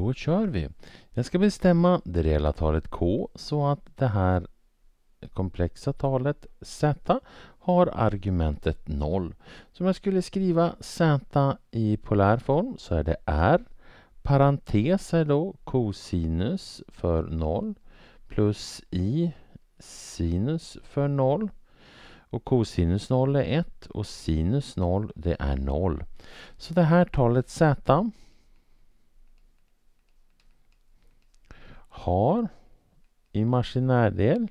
Då kör vi. Jag ska bestämma det reella talet k så att det här komplexa talet z har argumentet 0. Så om jag skulle skriva z i polär form så är det r Parentes är då cosinus för 0 plus i sinus för 0 och cosinus 0 är 1 och sinus 0 det är 0. Så det här talet z har i maskinärdel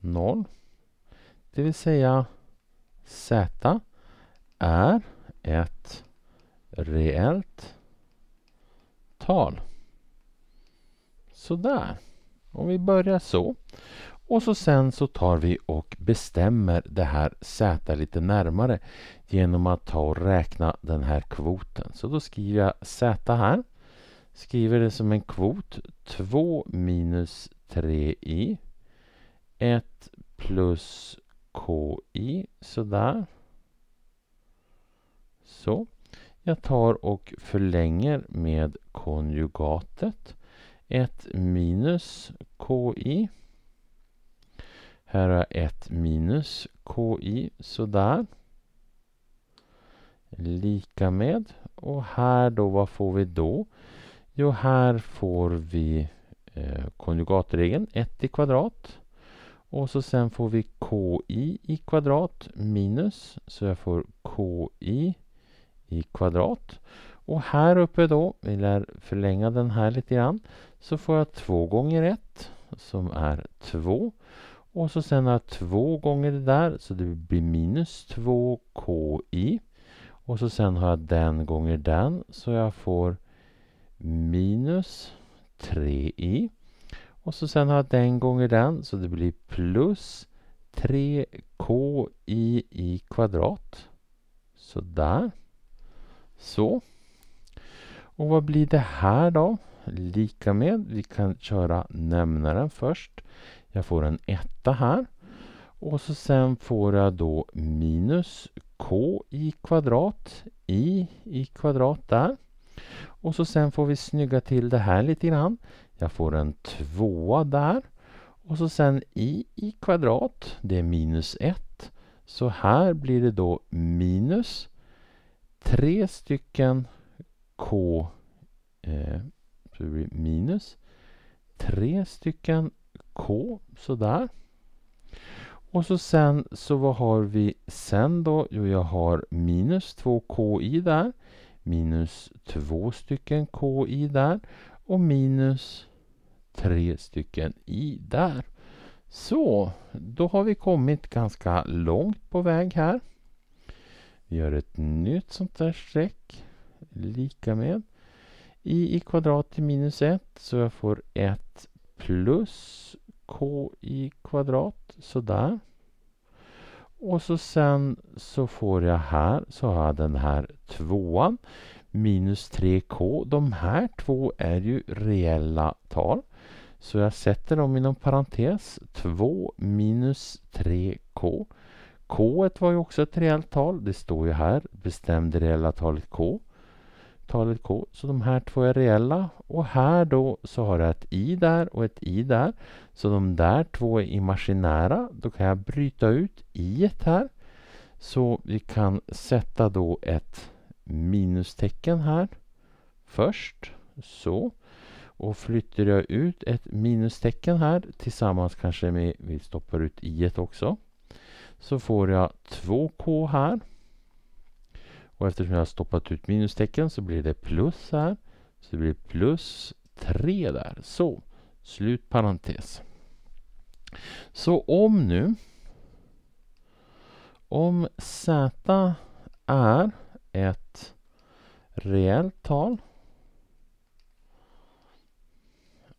noll. Det vill säga Z är ett reellt tal. Sådär. Om vi börjar så. Och så sen så tar vi och bestämmer det här Z lite närmare genom att ta och räkna den här kvoten. Så då skriver jag Z här. Skriver det som en kvot. 2 minus 3i. 1 plus ki. Sådär. Så. Jag tar och förlänger med konjugatet. 1 minus ki här har jag 1 minus ki, sådär. Lika med. Och här då, vad får vi då? Jo, här får vi eh, konjugatregeln 1 i kvadrat. Och så sen får vi ki i kvadrat minus, så jag får ki i kvadrat. Och här uppe då, vi lär förlänga den här lite grann, så får jag 2 gånger 1 som är 2. Och så sen har jag två gånger det där så det blir minus 2 ki. Och så sen har jag den gånger den så jag får minus 3i. Och så sen har jag den gånger den så det blir plus 3ki i kvadrat. Så där. Så. Och vad blir det här då? Lika med, vi kan köra nämnaren först. Jag får en etta här. Och så sen får jag då minus k i kvadrat, i i kvadrat där. Och så sen får vi snygga till det här lite grann. Jag får en tvåa där. Och så sen i i kvadrat, det är minus 1. Så här blir det då minus tre stycken k, eh, minus tre stycken K. Sådär. Och så sen så vad har vi sen då? Jo, jag har minus 2ki där. Minus 2 stycken ki där. Och minus 3 stycken i där. Så, då har vi kommit ganska långt på väg här. Vi gör ett nytt sånt där streck. Lika med i i kvadrat till minus 1 så jag får 1 plus k i kvadrat, sådär. Och så sen så får jag här, så har jag den här tvåan minus 3k. De här två är ju reella tal. Så jag sätter dem inom parentes. 2 minus 3k. K var ju också ett reellt tal. Det står ju här, bestämde reella talet k talet k. Så de här två är reella. Och här då så har jag ett i där och ett i där. Så de där två är imaginära. Då kan jag bryta ut i här. Så vi kan sätta då ett minustecken här först. Så. Och flyttar jag ut ett minustecken här tillsammans kanske med, vi stoppar ut i också. Så får jag 2k här. Och eftersom jag har stoppat ut minustecken så blir det plus här. Så det blir plus 3 där. Så, slut parentes. Så om nu om z är ett reellt tal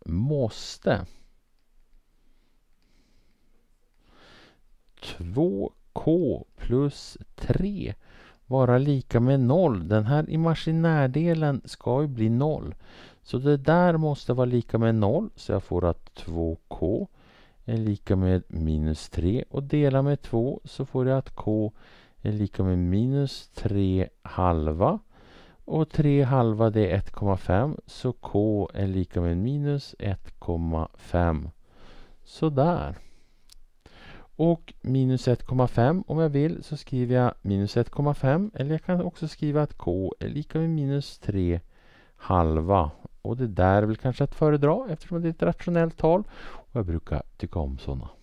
måste 2k plus 3 vara lika med noll. Den här imaginärdelen ska ju bli noll. Så det där måste vara lika med noll. Så jag får att 2k är lika med minus 3 och dela med 2 så får jag att k är lika med minus 3 halva. Och 3 halva det är 1,5 så k är lika med minus 1,5. Sådär och minus 1,5 om jag vill så skriver jag minus 1,5 eller jag kan också skriva att k är lika med minus 3 halva och det där är väl kanske att föredra eftersom det är ett rationellt tal och jag brukar tycka om sådana.